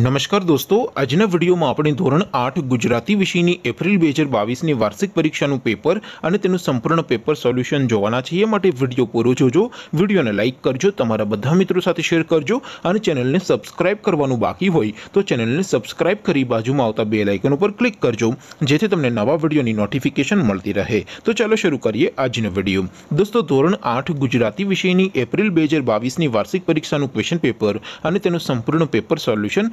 નમસ્કાર દોસ્તો આજના વિડીયોમાં આપણે ધોરણ આઠ ગુજરાતી વિષયની એપ્રિલ બે હજાર બાવીસની વાર્ષિક પરીક્ષાનું પેપર અને તેનું સંપૂર્ણ પેપર સોલ્યુશન જોવાના છે એ માટે વિડીયો પૂરો જોજો વિડીયોને લાઇક કરજો તમારા બધા મિત્રો સાથે શેર કરજો અને ચેનલને સબસ્ક્રાઇબ કરવાનું બાકી હોય તો ચેનલને સબસ્ક્રાઇબ કરી બાજુમાં આવતા બે લાઇકન ઉપર ક્લિક કરજો જેથી તમને નવા વિડીયોની નોટિફિકેશન મળતી રહે તો ચાલો શરૂ કરીએ આજનો વિડીયો દોસ્તો ધોરણ આઠ ગુજરાતી વિષયની એપ્રિલ બે હજાર બાવીસની વાર્ષિક પરીક્ષાનું ક્વેશ્ચન પેપર અને તેનું સંપૂર્ણ પેપર સોલ્યુશન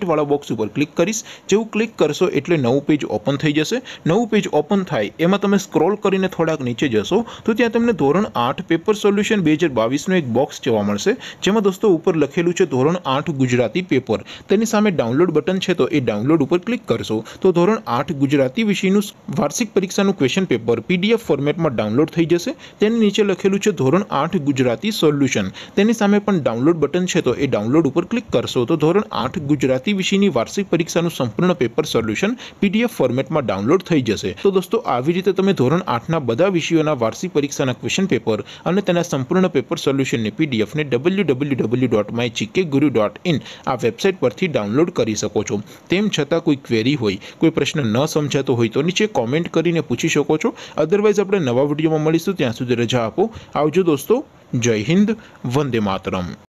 ડિલીટવાળા બોક્સ ઉપર ક્લિક કરીશ જેવું ક્લિક કરશો એટલે નવું પેજ ઓપન થઈ જશે નવું પેજ ઓપન થાય એમાં તમે સ્ક્રોલ કરીને થોડાક નીચે જશો તો ત્યાં તમને ધોરણ આઠ પેપર સોલ્યુશન બે હજાર બાવીસનું એક બોક્સ જોવા મળશે જેમાં દોસ્તો ઉપર લખેલું છે ધોરણ આઠ ગુજરાતી પેપર તેની સામે ડાઉનલોડ બટન છે તો એ ડાઉનલોડ ઉપર ક્લિક કરશો તો ધોરણ આઠ ગુજરાતી વિષયનું વાર્ષિક પરીક્ષાનું ક્વેશ્ચન પેપર પીડીએફ ફોર્મેટમાં ડાઉનલોડ થઈ જશે તેની નીચે લખેલું છે ધોરણ આઠ ગુજરાતી સોલ્યુશન તેની સામે પણ ડાઉનલોડ બટન છે તો એ ડાઉનલોડ ઉપર ક્લિક કરશો તો ધોરણ આઠ ગુજરાતી ગુજરાતી વિષયની વાર્ષિક પરીક્ષાનું સંપૂર્ણ પેપર સોલ્યુશન પીડીએફ ફોર્મેટમાં ડાઉનલોડ થઈ જશે તો દોસ્તો આવી રીતે તમે ધોરણ આઠના બધા વિષયોના વાર્ષિક પરીક્ષાના ક્વેશ્ચન પેપર અને તેના સંપૂર્ણ પેપર સોલ્યુશનની પીડીએફને W W W dot my GK guru dot in આ વેબસાઇટ પરથી ડાઉનલોડ કરી શકો છો તેમ છતાં કોઈ ક્વેરી હોય કોઈ પ્રશ્ન ન સમજાતો હોય તો નીચે કોમેન્ટ કરીને પૂછી શકો છો અધરવાઇઝ આપણે નવા વિડીયોમાં મળીશું ત્યાં સુધી રજા આપો આવજો દોસ્તો જય હિન્દ વંદે માતરમ